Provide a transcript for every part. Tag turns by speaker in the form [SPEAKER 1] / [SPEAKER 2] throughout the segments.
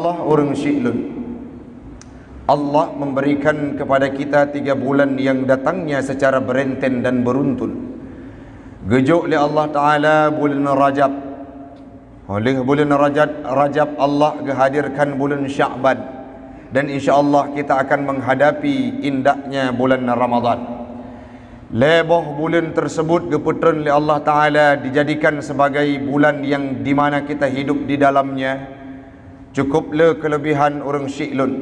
[SPEAKER 1] Allah urung syi'lun Allah memberikan kepada kita tiga bulan yang datangnya secara berenten dan beruntun Gejuk oleh Allah Ta'ala bulan Rajab Oleh bulan Rajab, Rajab Allah kehadirkan bulan Syaban Dan insya Allah kita akan menghadapi indahnya bulan Ramadhan Leboh bulan tersebut keputeran oleh Allah Ta'ala Dijadikan sebagai bulan yang di mana kita hidup di dalamnya cukuplah kelebihan orang syi'lun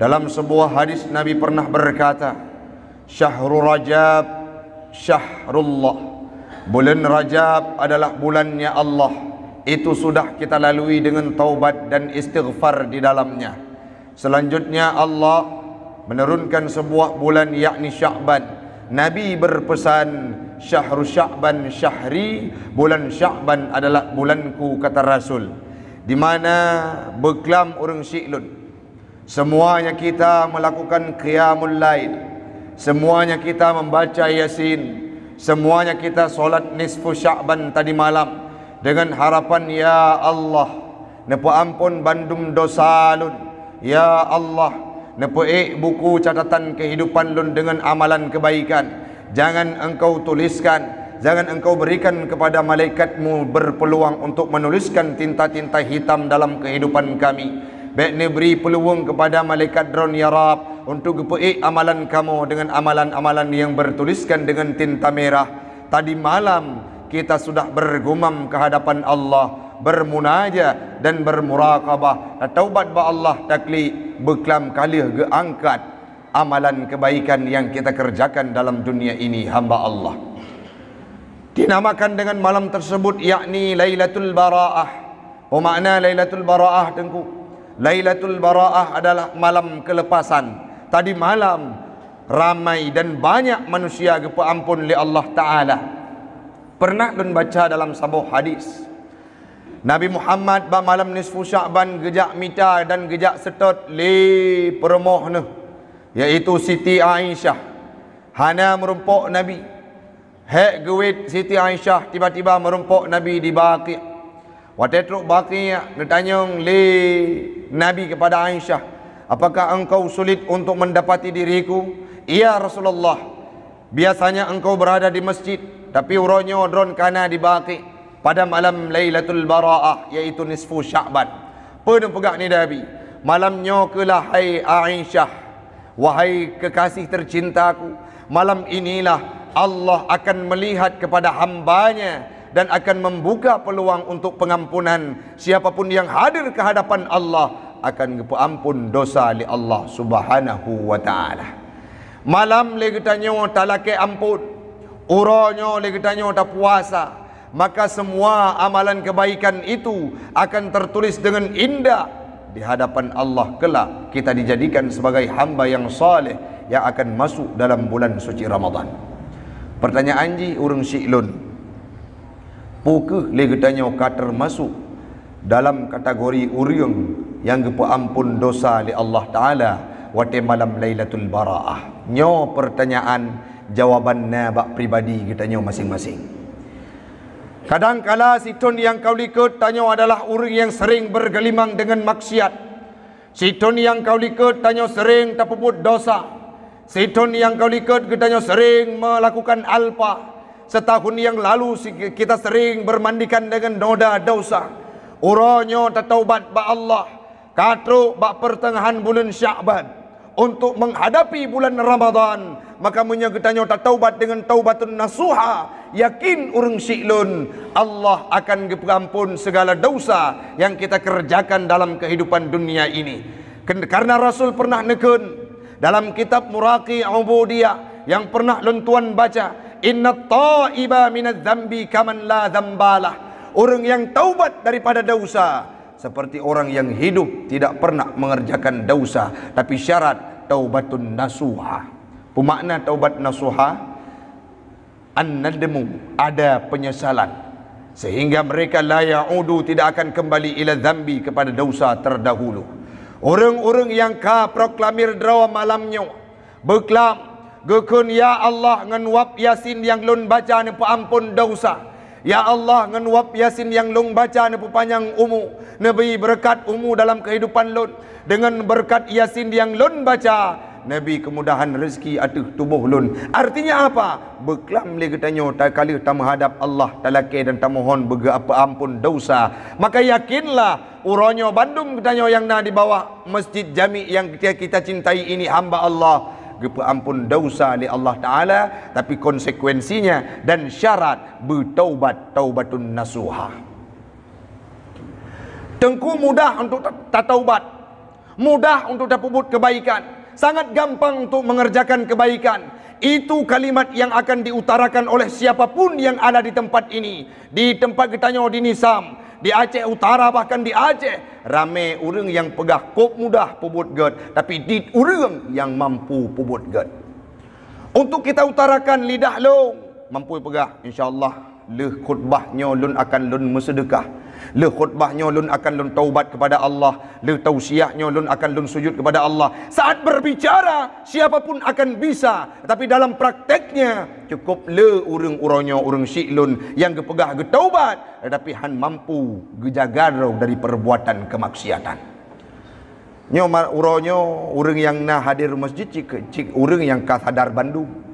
[SPEAKER 1] dalam sebuah hadis Nabi pernah berkata syahrul rajab syahrullah bulan rajab adalah bulannya Allah itu sudah kita lalui dengan taubat dan istighfar di dalamnya selanjutnya Allah menurunkan sebuah bulan yakni sya'ban Nabi berpesan syahrul sya'ban syahri bulan sya'ban adalah bulanku kata Rasul di mana berkelam orang syiklun semuanya kita melakukan qiyamul lail semuanya kita membaca yasin semuanya kita solat nisfu sya'ban tadi malam dengan harapan ya Allah nepo ampun bandum dosa lun ya Allah nepo ik buku catatan kehidupan lun dengan amalan kebaikan jangan engkau tuliskan Jangan engkau berikan kepada malaikatmu berpeluang untuk menuliskan tinta-tinta hitam dalam kehidupan kami. Baik ni beri peluang kepada malaikat drone ya Rab untuk gepeik amalan kamu dengan amalan-amalan yang bertuliskan dengan tinta merah. Tadi malam kita sudah bergumam ke hadapan Allah, bermunaja dan bermuraqabah. Taubat ba Allah takli beklam kali geangkat amalan kebaikan yang kita kerjakan dalam dunia ini hamba Allah dinamakan dengan malam tersebut yakni Lailatul Bara'ah. Oh makna Lailatul Bara'ah tengku. Lailatul Bara'ah adalah malam kelepasan. Tadi malam ramai dan banyak manusia gepa ampun li Allah Taala. Pernah kan baca dalam sebuah hadis Nabi Muhammad ba malam nisfu Syaban gejak mita dan gejak setot li permohne yaitu Siti Aisyah hana merumpok Nabi Hak gewit Siti Aisyah tiba-tiba merumpuk Nabi di baki. Watetruk baki ditanya le Nabi kepada Aisyah. Apakah engkau sulit untuk mendapati diriku? Ya Rasulullah. Biasanya engkau berada di masjid. Tapi uronyo dron kana di baki. Pada malam Lailatul Bara'ah. Iaitu nisfu Syakban. Penuh pegak ni Nabi. Malamnya kelah hai Aisyah. Wahai kekasih tercintaku. Malam inilah Allah akan melihat kepada hambanya dan akan membuka peluang untuk pengampunan siapapun yang hadir ke hadapan Allah akan ampun dosa li Allah Subhanahu wa taala. Malam le ketanyo talake ampun. Uronyo le ketanyo ta puasa. Maka semua amalan kebaikan itu akan tertulis dengan indah di hadapan Allah kelak kita dijadikan sebagai hamba yang saleh yang akan masuk dalam bulan suci Ramadan. Pertanyaan ji urang syiklun. Pukuh legetanya kata termasuk dalam kategori uriung yang gepa ampun dosa li Allah Ta'ala wate malam Lailatul Bara'ah. Nyo pertanyaan jawabannya bak pribadi kita nyo masing-masing. Kadang kala si tun yang kau likut tanyo adalah orang yang sering bergelimang dengan maksiat. Si tun yang kau likut tanyo sering terpuput dosa. Sidon yang kau ikut kedanya sering melakukan alpa. Setahun yang lalu kita sering bermandikan dengan noda dosa. Uronyo tetaubat ba Allah. Katru ba pertengahan bulan Syakban untuk menghadapi bulan Ramadhan maka munya getanyo tataubat dengan taubatun nasuha yakin urang silun Allah akan gepampun segala dosa yang kita kerjakan dalam kehidupan dunia ini karena Rasul pernah nekun dalam kitab Muraqi Ubudiyah yang pernah Lontuan baca inna ta'iba minaz zambi kaman la zambalah orang yang taubat daripada dosa seperti orang yang hidup tidak pernah mengerjakan dosa tapi syarat taubatun nasuha pemakna taubat nasuha an-nadmu ada penyesalan sehingga mereka la ya'udu tidak akan kembali ila zambi kepada dosa terdahulu Orang-orang yang ka proklamir drawa malamnya Beklam Gekun ya Allah ngan wap yasin yang lun baca ni ampun dosa Ya Allah ngan wap yasin yang lun baca ni panjang umu Nabi berkat umu dalam kehidupan lun Dengan berkat yasin yang lun baca Nabi kemudahan rezeki atau tubuh lun. Artinya apa? Beklam li ketanyo tak kali tak menghadap Allah talake dan tamu hon bega apa ampun dosa. Maka yakinlah uronyo Bandung ketanyo yang na di bawah masjid Jami yang kita, kita cintai ini hamba Allah. Gepa ampun dosa li Allah Ta'ala Tapi konsekuensinya Dan syarat Bertaubat Taubatun nasuha Tengku mudah untuk tak taubat Mudah untuk tak kebaikan sangat gampang untuk mengerjakan kebaikan. Itu kalimat yang akan diutarakan oleh siapapun yang ada di tempat ini. Di tempat kita nyawa di Nisam, di Aceh Utara bahkan di Aceh. Ramai orang yang pegah kop mudah pubut gerd. Tapi di orang yang mampu pubut gerd. Untuk kita utarakan lidah long. Mampu pegah. InsyaAllah leh khutbahnya lun akan lun mesedekah. Le khutbahnya lun akan lun taubat kepada Allah. Le tausiahnya lun akan lun sujud kepada Allah. Saat berbicara, siapapun akan bisa. Tapi dalam prakteknya, cukup le urung-urungnya, urung lun yang kepegah ke taubat. Tetapi han mampu gejagaro dari perbuatan kemaksiatan. Nyomar uronyo urung yang nah hadir masjid cik, cik urung yang ka sadar Bandung.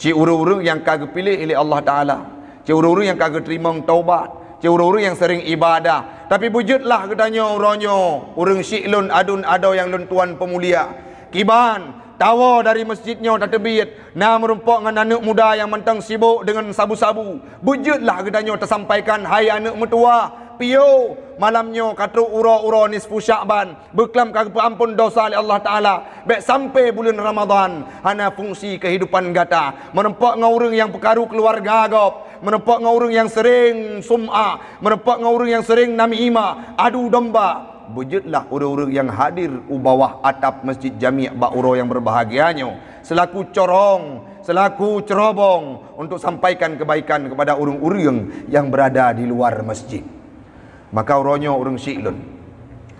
[SPEAKER 1] Cik urung-urung yang kagak pilih oleh Allah Taala. Cik urung-urung yang kagak terima taubat. Cik urung-urung yang sering ibadah. Tapi bujutlah katanya urangnya. Urung syik lun adun adau yang lun tuan pemulia. Kiban. Tawa dari masjidnya tak terbit. Nak merumpok dengan anak muda yang mentang sibuk dengan sabu-sabu. Bujudlah katanya tersampaikan. Hai anak mertua piyo malamnya kata ura-ura ni sepuluh syakban berkelam kata ampun dosa oleh Allah Ta'ala baik sampai bulan Ramadhan hanya fungsi kehidupan gata menempat dengan orang yang perkara keluarga agap menempat dengan orang yang sering sum'a menempat dengan orang yang sering nami ima. adu domba bujudlah orang-orang yang hadir ubawah atap masjid jami' bakuro yang berbahagianya selaku corong selaku cerobong untuk sampaikan kebaikan kepada orang-orang yang berada di luar masjid maka uronyo urung siklun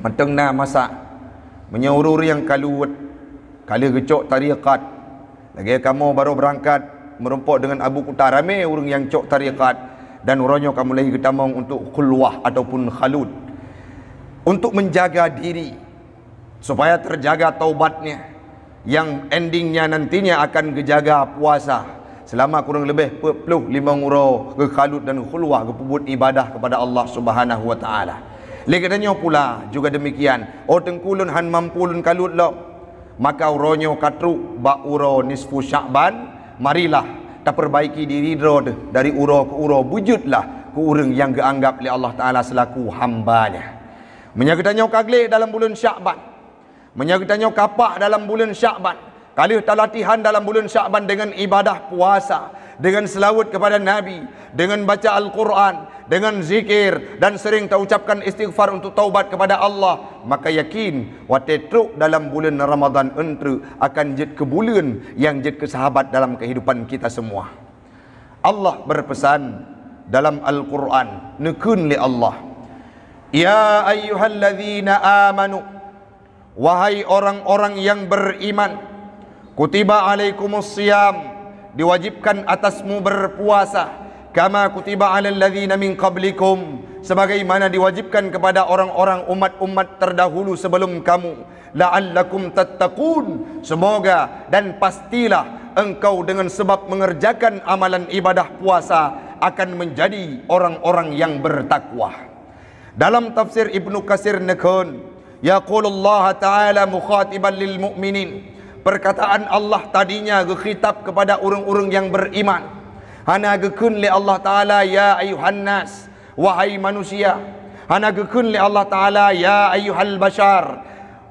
[SPEAKER 1] mateng na masa menyuruh yang kaluwet kali gecok tariqat lagi kamu baru berangkat merumpok dengan Abu Kutar ramai orang yang cok tariqat dan ronyo kamu lagi ketamong untuk khulwah ataupun khalud untuk menjaga diri supaya terjaga taubatnya yang endingnya nantinya akan menjaga puasa selama kurang lebih 45 uro ke kalut dan khulwah ke pebut ibadah kepada Allah Subhanahu wa taala. Lekatnya pula juga demikian. O oh, tengkulun han mampulun kalut lo. Maka uronyo katruk ba uro nisfu syakban. Marilah tak perbaiki diri dro dari uro ke uro. Bujudlah ke urang yang dianggap oleh Allah Ta'ala selaku hambanya. Menyakitanya kagli dalam bulan sya'ban. Menyakitanya kapak dalam bulan sya'ban. Kali kita latihan dalam bulan Syakban dengan ibadah puasa, dengan selawat kepada Nabi, dengan baca Al-Quran, dengan zikir dan sering terucapkan istighfar untuk taubat kepada Allah, maka yakin wate truk dalam bulan Ramadhan entru akan ke bulan yang jadi kesahabat dalam kehidupan kita semua. Allah berpesan dalam Al-Quran, nukun li Allah. Ya ayyuhalladzina amanu Wahai orang-orang yang beriman, Kutiba alaikumus siyam Diwajibkan atasmu berpuasa Kama kutiba ala alladhina min qablikum Sebagaimana diwajibkan kepada orang-orang umat-umat terdahulu sebelum kamu La'allakum tattaqun Semoga dan pastilah engkau dengan sebab mengerjakan amalan ibadah puasa Akan menjadi orang-orang yang bertakwa Dalam tafsir Ibn Kasir Nekun Ya Allah Ta'ala mukhatiban lil mu'minin perkataan Allah tadinya berkhitab kepada orang-orang yang beriman. Hana gekun li Allah Ta'ala ya ayuhan nas. Wahai manusia. Hana gekun li Allah Ta'ala ya ayuhal bashar.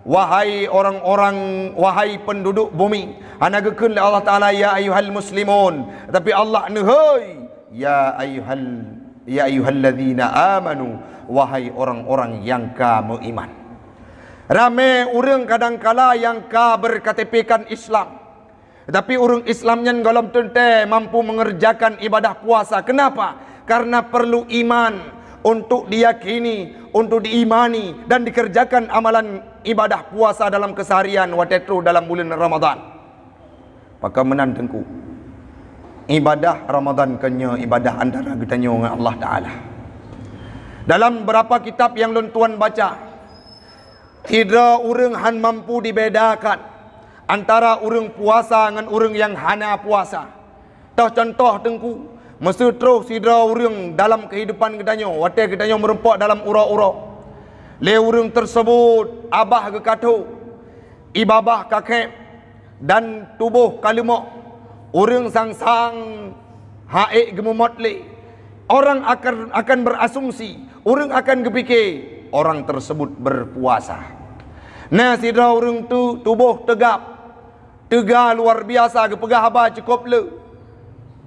[SPEAKER 1] Wahai orang-orang, wahai penduduk bumi. Hana gekun li Allah Ta'ala ya ayuhal muslimun. Tapi Allah nuhoi. Ya ayuhal, ya ayuhal ladhina amanu. Wahai orang-orang yang kamu iman. Rame orang kadangkala yang ka berkatepikan Islam. Tapi orang yang golom tente mampu mengerjakan ibadah puasa. Kenapa? Karena perlu iman untuk diyakini, untuk diimani dan dikerjakan amalan ibadah puasa dalam keseharian watetru dalam bulan Ramadan. Pakai menantengku Ibadah Ramadan kenya ibadah antara kita dengan Allah Ta'ala. Dalam berapa kitab yang lontuan baca, tidak orang han mampu dibedakan antara orang puasa dengan orang yang hanya puasa. Tahu contoh tengku, mesti terus sidra orang dalam kehidupan kita nyo, kita nyo merempok dalam ura-ura. Le orang tersebut abah ke kato, ibabah kakek dan tubuh kalimo, orang sang-sang hae gemumot le. Orang akan akan berasumsi, orang akan gepike orang tersebut berpuasa. Nasi dah orang tu tubuh tegap. Tegar luar biasa ke pegah abah cukup le.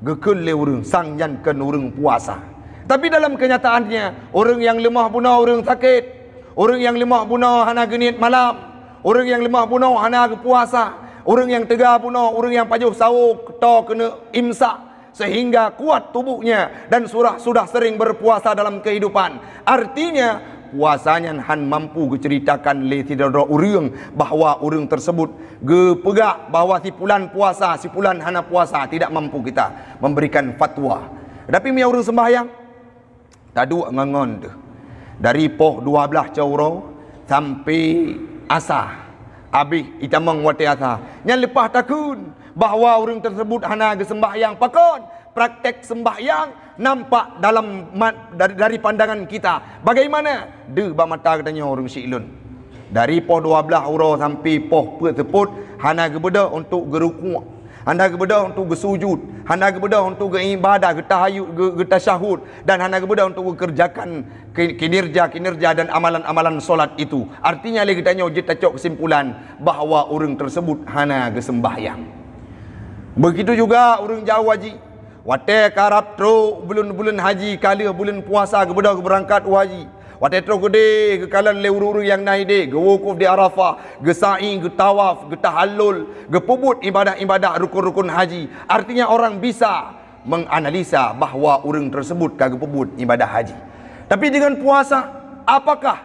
[SPEAKER 1] Gekul le orang sang jankan orang puasa. Tapi dalam kenyataannya, orang yang lemah bunuh orang sakit. Orang yang lemah bunuh hana genit malam. Orang yang lemah bunuh hana ke puasa. Orang yang tegah bunuh, orang yang pajuh sawuk, kita kena imsak sehingga kuat tubuhnya dan surah sudah sering berpuasa dalam kehidupan artinya kuasanya han mampu geceritakan le tidak urung bahawa urung tersebut gepegak bahawa si pulan puasa si pulan hana puasa tidak mampu kita memberikan fatwa tapi mi urung sembahyang tadu ngangon tu dari poh 12 cauro sampai asa abi itamang wate asa yang lepas takun bahawa urung tersebut hana ge sembahyang pakon praktek sembahyang nampak dalam mat, dari, dari pandangan kita. Bagaimana? De ba mata katanya orang si ilun. Dari poh dua belah ura sampai poh tersebut, hana kepada untuk gerukuk. Hana kepada untuk bersujud. Hana kepada untuk beribadah, getahayut, getahsyahud. Dan hana kepada untuk kerjakan kinerja-kinerja dan amalan-amalan solat itu. Artinya, lagi katanya, dia tercok kesimpulan bahawa orang tersebut hana kesembahyang. Begitu juga orang Jawa, Haji. Wate karap tro bulan-bulan haji kali bulan puasa ke budak berangkat haji. Wate tro gede ke kalan le uru-uru yang naik de, ge wukuf di Arafah, ge sa'i, ge tawaf, ge tahallul, ge pubut ibadah-ibadah rukun-rukun haji. Artinya orang bisa menganalisa bahawa orang tersebut kage pubut ibadah haji. Tapi dengan puasa, apakah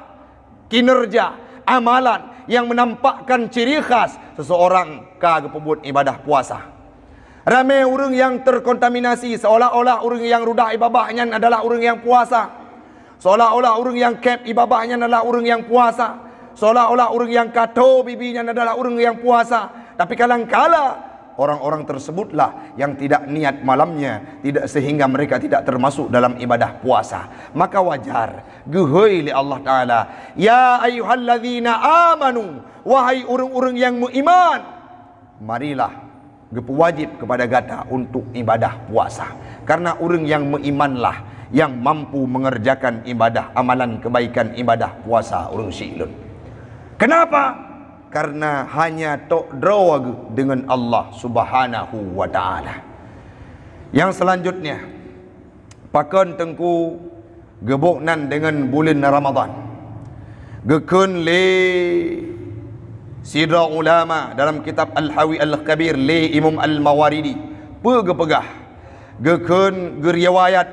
[SPEAKER 1] kinerja amalan yang menampakkan ciri khas seseorang kage pubut ibadah puasa? Ramai orang yang terkontaminasi seolah-olah orang yang rudah ibabahnya adalah orang yang puasa. Seolah-olah orang yang kep ibabahnya adalah orang yang puasa. Seolah-olah orang yang kato bibinya adalah orang yang puasa. Tapi kadang-kala orang-orang tersebutlah yang tidak niat malamnya tidak sehingga mereka tidak termasuk dalam ibadah puasa. Maka wajar geuheuy li Allah taala. Ya ayyuhalladzina amanu wahai orang-orang yang beriman marilah wajib kepada kita untuk ibadah puasa. Karena orang yang meimanlah yang mampu mengerjakan ibadah amalan kebaikan ibadah puasa orang silun. Kenapa? Karena hanya tok drawag dengan Allah Subhanahu wa taala. Yang selanjutnya pakon tengku gebuknan dengan bulan Ramadan. Gekun le Sidra ulama dalam kitab Al-Hawi Al-Kabir Le Imam Al-Mawaridi Pegah-pegah Gekun geriwayat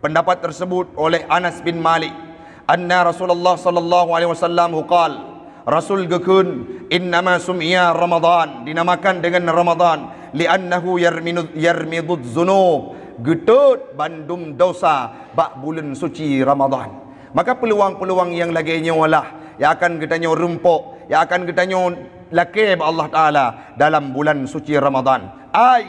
[SPEAKER 1] Pendapat tersebut oleh Anas bin Malik Anna Rasulullah sallallahu alaihi wasallam huqal Rasul gekun innama sumia Ramadhan dinamakan dengan Ramadan liannahu yarmidud yarmidud zunub getut bandum dosa bak bulan suci Ramadhan. maka peluang-peluang yang lagi nyolah yang akan kita kitanya rempuk yang akan kita kitanya lakib Allah Ta'ala dalam bulan suci Ramadhan. ay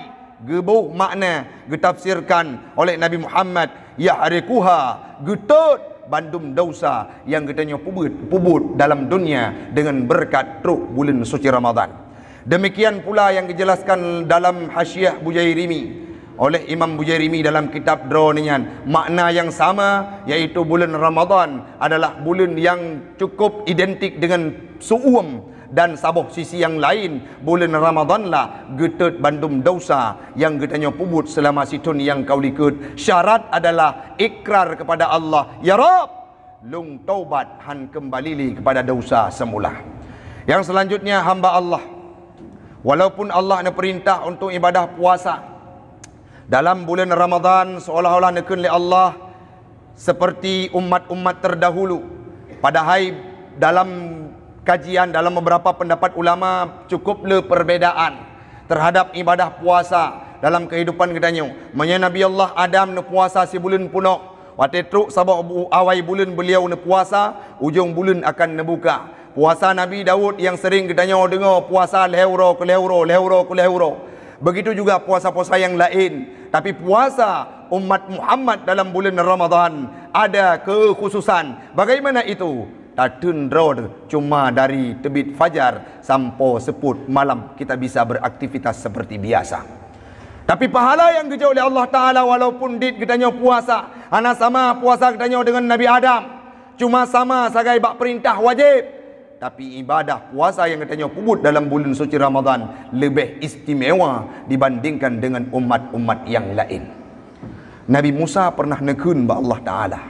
[SPEAKER 1] gebu makna getafsirkan oleh Nabi Muhammad ya harikuha getut bandum dosa yang kita kitanya pubut, pubut dalam dunia dengan berkat truk bulan suci Ramadhan. demikian pula yang dijelaskan dalam hasyiah bujairimi oleh Imam Bujairimi dalam kitab Dronian makna yang sama yaitu bulan Ramadan adalah bulan yang cukup identik dengan suum dan sabuh sisi yang lain bulan Ramadan lah getut bandum dosa yang getanya pubut selama situn yang kau likut syarat adalah ikrar kepada Allah Ya Rab lung taubat han kembali kembalili kepada dosa semula yang selanjutnya hamba Allah walaupun Allah ada perintah untuk ibadah puasa dalam bulan Ramadhan seolah-olah nekun li Allah Seperti umat-umat terdahulu Padahal dalam kajian dalam beberapa pendapat ulama Cukup le perbedaan terhadap ibadah puasa dalam kehidupan kita nyu. Menya Nabi Allah Adam ne puasa si bulan punok. Wate truk sabok awai bulan beliau ne puasa, ujung bulan akan nebuka. Puasa Nabi Dawud yang sering kita nyu dengar puasa lehuro ke lehuro, lehuro ke lehuro. Begitu juga puasa-puasa yang lain. Tapi puasa umat Muhammad dalam bulan Ramadhan ada kekhususan. Bagaimana itu? Tatun road cuma dari tebit fajar sampai seput malam kita bisa beraktivitas seperti biasa. Tapi pahala yang gejau oleh Allah Ta'ala walaupun dit ketanya puasa. Anak sama puasa ketanya dengan Nabi Adam. Cuma sama sebagai bak perintah wajib tapi ibadah puasa yang katanya kubut dalam bulan suci Ramadhan lebih istimewa dibandingkan dengan umat-umat yang lain. Nabi Musa pernah nekun bahawa Allah Taala.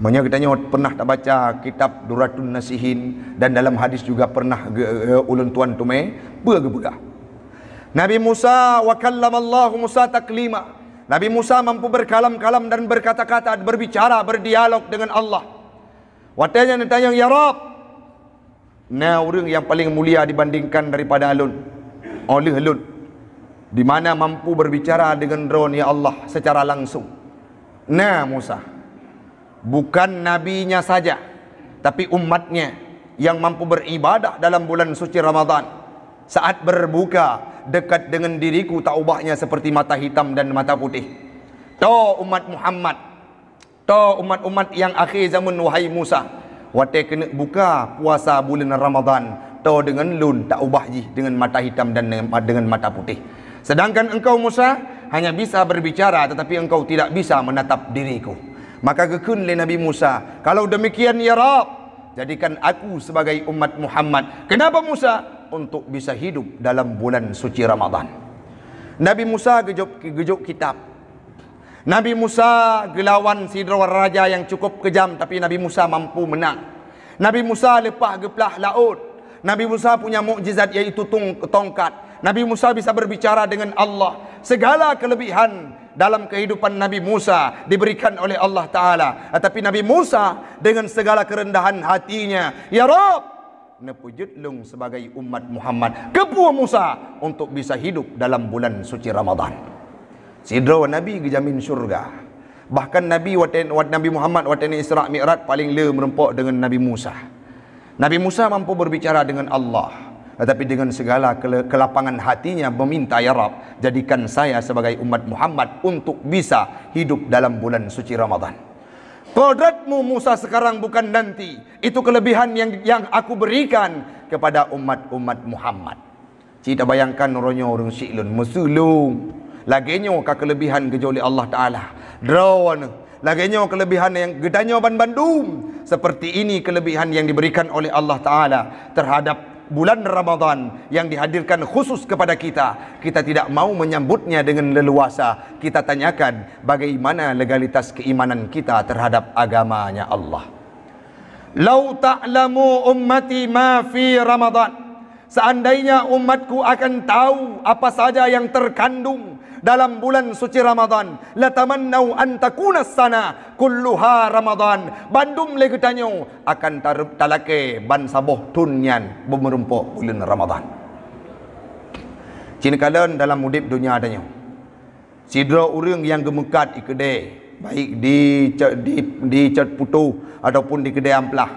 [SPEAKER 1] Banyak katanya pernah tak baca kitab Duratun Nasihin dan dalam hadis juga pernah ulun tuan tu mai bega Nabi Musa wa Allah Musa taklima. Nabi Musa mampu berkalam-kalam dan berkata-kata, berbicara, berdialog dengan Allah. Watanya ditanya, "Ya Rabb, na orang yang paling mulia dibandingkan daripada alun oleh alun di mana mampu berbicara dengan drone ya Allah secara langsung na Musa bukan nabinya saja tapi umatnya yang mampu beribadah dalam bulan suci Ramadan saat berbuka dekat dengan diriku tak ubahnya seperti mata hitam dan mata putih to umat Muhammad to umat-umat yang akhir zaman wahai Musa Watai kena buka puasa bulan Ramadhan, To dengan lun tak ubah ji Dengan mata hitam dan dengan mata putih Sedangkan engkau Musa Hanya bisa berbicara tetapi engkau tidak bisa menatap diriku Maka kekun le Nabi Musa Kalau demikian ya Rab Jadikan aku sebagai umat Muhammad Kenapa Musa? Untuk bisa hidup dalam bulan suci Ramadhan? Nabi Musa gejok, gejok kitab Nabi Musa gelawan sidrawan raja yang cukup kejam tapi Nabi Musa mampu menang. Nabi Musa lepah geplah laut. Nabi Musa punya mukjizat iaitu tung tongkat. Nabi Musa bisa berbicara dengan Allah. Segala kelebihan dalam kehidupan Nabi Musa diberikan oleh Allah Ta'ala. Tetapi ah, Nabi Musa dengan segala kerendahan hatinya. Ya Rab, nepujud lung sebagai umat Muhammad. Kepua Musa untuk bisa hidup dalam bulan suci Ramadhan. Sidra wa Nabi kejamin syurga. Bahkan Nabi waten, wat, Nabi Muhammad waten Isra Mi'raj paling le merempok dengan Nabi Musa. Nabi Musa mampu berbicara dengan Allah tetapi dengan segala kelapangan hatinya meminta ya Rab jadikan saya sebagai umat Muhammad untuk bisa hidup dalam bulan suci Ramadhan. Kodratmu Musa sekarang bukan nanti Itu kelebihan yang yang aku berikan Kepada umat-umat Muhammad Cita bayangkan Ronyo Rung Syiklun Musulung Laginya ke kelebihan kejoli Allah Ta'ala. Drawana. Laginya kelebihan yang gedanya ban-bandum. Seperti ini kelebihan yang diberikan oleh Allah Ta'ala. Terhadap bulan Ramadhan yang dihadirkan khusus kepada kita kita tidak mau menyambutnya dengan leluasa kita tanyakan bagaimana legalitas keimanan kita terhadap agamanya Allah lau ta'lamu ummati ma fi ramadan seandainya umatku akan tahu apa saja yang terkandung dalam bulan suci Ramadan. La tamannau an takuna sana kulluha Ramadan. Bandum lagi tanyo akan tarub talake ban saboh tunyan bumerumpo bulan Ramadan. Cina kalian dalam mudip dunia adanya. Sidra orang yang gemukat ikede baik di di di cat putu ataupun di kedai amplah.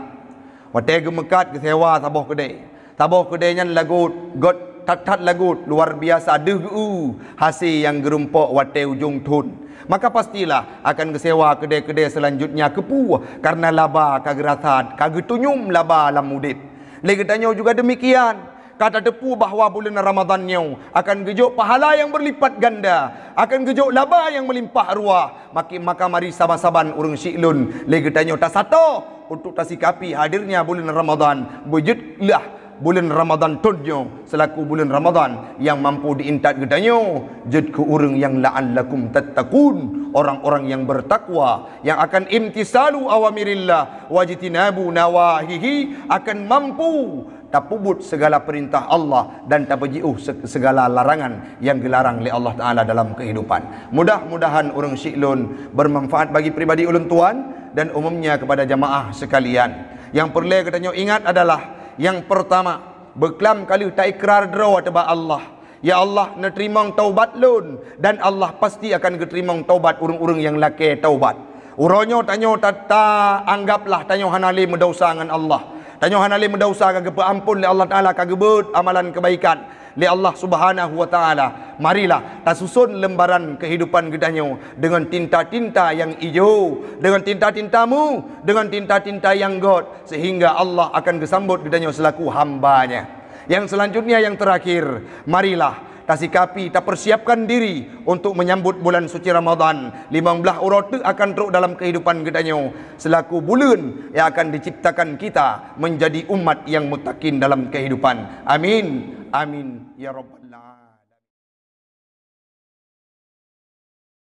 [SPEAKER 1] Wate gemukat ke sewa saboh kedai. Saboh kedai nyan lagu god tat-tat lagut luar biasa degu hasil yang gerumpok wate ujung tun maka pastilah akan kesewa kedai-kedai selanjutnya kepu karena laba kagerasat kagetunyum laba alam mudit lagi tanya juga demikian kata depu bahawa bulan ramadhan nyau akan gejok pahala yang berlipat ganda akan gejok laba yang melimpah ruah maka maka mari saban-saban urang siklun lagi tanya tak satu untuk tasikapi hadirnya bulan ramadhan bujutlah bulan Ramadan tudnyo selaku bulan Ramadan yang mampu diintat gedanyo jid ke urang yang la'an lakum tattaqun orang-orang yang bertakwa yang akan imtisalu awamirillah wajitinabu nawahihi akan mampu tapubut segala perintah Allah dan tapajiuh segala larangan yang dilarang oleh Allah Ta'ala dalam kehidupan. Mudah-mudahan orang syiklun bermanfaat bagi pribadi ulun tuan dan umumnya kepada jamaah sekalian. Yang perlu katanya ingat adalah yang pertama Berklam kali tak ikrar draw atabah Allah Ya Allah nak terima taubat lun Dan Allah pasti akan terima taubat Urung-urung yang laki taubat Uronyo tanyo tata Anggaplah tanyo hanali mendausa dengan Allah Tanyo hanali mendausa Kaga peampun oleh Allah Ta'ala Kaga amalan kebaikan oleh Allah Subhanahu Wa Taala. Marilah kita susun lembaran kehidupan kedanyo dengan tinta-tinta yang hijau, dengan tinta-tintamu, dengan tinta-tinta yang God sehingga Allah akan gesambut kedanyo selaku hambanya. Yang selanjutnya yang terakhir, marilah kapi, tak persiapkan diri untuk menyambut bulan suci Ramadhan. Ramadan 15 urut akan teruk dalam kehidupan kedanyo selaku bulan yang akan diciptakan kita menjadi umat yang mutakin dalam kehidupan amin amin ya rabbal